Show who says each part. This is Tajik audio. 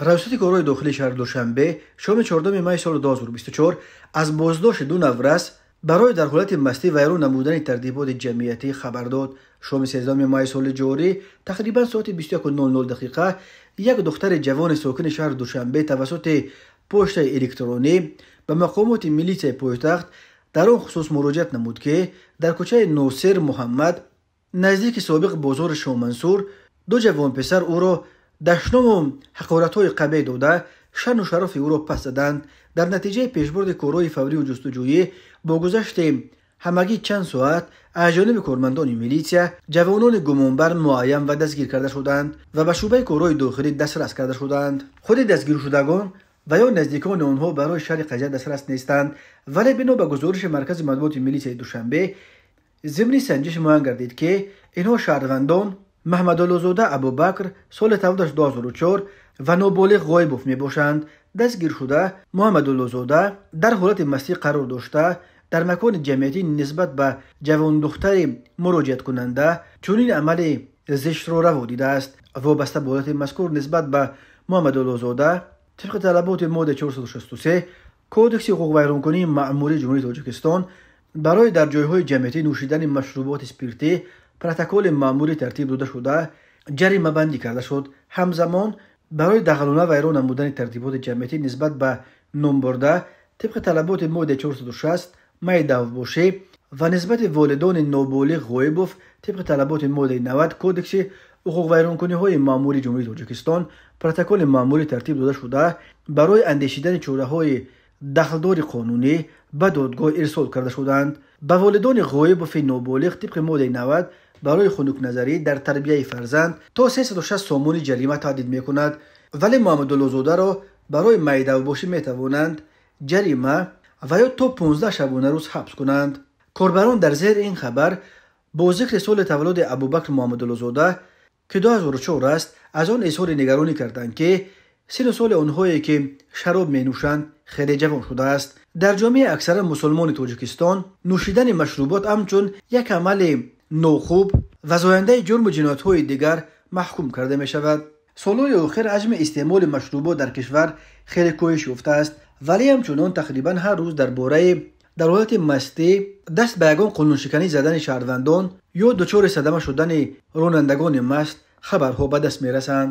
Speaker 1: рависати корҳои дохили шаҳри душанбе шоми 14 май соли 2024 аз боздошти ду наврас барои дар ҳолати мастӣ вайрон намудани тартиботи ҷамъиятӣ хабар дод шоми 13 май соли ҷорӣ тақрибан соати 21:00 дақиқа як духтари ҷавони сокини шаҳри душанбе тавассути почтаи электронӣ ба мақомоти милисияи пойтахт дар он хусус муроҷиат намуд ки дар кӯчаи носир муҳаммад наздики собиқ бозори шомансур ду ҷавонписар ӯро شنوم حقارت های قبی دوده شن و شرف او را پس در نتیجه پیشبرد کورای فوری و جستجوی با گذشت همگی چند ساعت اجانب جانب کارمندان میلیسیا جوانان گمانبر معایم و دستگیر کرده شدند و به شوبه کورای داخلی دسترس کرده شدند خود دستگیر شدگان و یا نزدیکان آنها برای شهر قضیه دسترس نیستند ولی بنا به گزارش مرکز مطبوعات میلیسیا دوشنبه زمینی سنجش معین گردید که اینها شهروندان маҳмадолозода абубакр соли тавдаш 204 ва ноболиғ ғоибов мебошанд дастгиршуда муҳаммадолозода дар ҳолати мастӣ қарор дошта дар макони ҷамъиятӣ нисбат ба ҷавондухтари муроҷиаткунанда чунин амали зиштро раво дидааст вобаста ба ҳолати мазкур нисбат ба муҳаммадолозода тибқи талаботи модда 463 кодекси ҳуқуқвайронкунии маъмурии ҷумҳурии тоҷикистон барои дар ҷойҳои ҷамъиятӣ нӯшидани машруботи спиртӣ протоколи маъмури тартиб дода шуда ҷаримабандӣ карда шуд ҳамзамон барои дағалона вайрон намудани тартиботи ҷамъиятӣ нисбат ба номбурда тибқи талаботи моддаи 460 майи давбошӣ ва нисбати волидони ноболиғ ғоибов тибқи талаботи моддаи 90 кодекси ҳуқуқвайронкуниҳои маъмури ҷумҳурии тоҷикистон протоколи маъмурӣ тартиб дода шуда барои андешидани чораҳои дахлдори қонунӣ ба додгоҳ ирсол карда шуданд ба волидони ғоибови ноболиғ тибқи моддаи 90 برای خنوک نظری در تربیه فرزند تا 360 سومون جریمه تعدید می کند ولی محمد لوزوده را برای میده و باشی می توانند جریمه و یا تا 15 شبونه روز حبس کنند کاربران در زیر این خبر با ذکر سال تولد ابوبکر محمد لوزوده که 2004 است از آن اظهار نگرانی کردند که سن سال آنهایی که شراب می نوشند خیلی جوان شده است در جامعه اکثر مسلمان توجکستان نوشیدن مشروبات همچون یک عمل نوخوب و زاینده جرم و جنایت‌های دیگر محکوم کرده می می‌شود. سال‌های اخیر عجم استعمال مشروبات در کشور خیلی کوهش یافته است ولی همچنان تقریبا هر روز در باره در حالت مستی دست به یگان شکنی زدن شهروندان یا دچار صدمه شدن رانندگان مست خبرها به دست رسند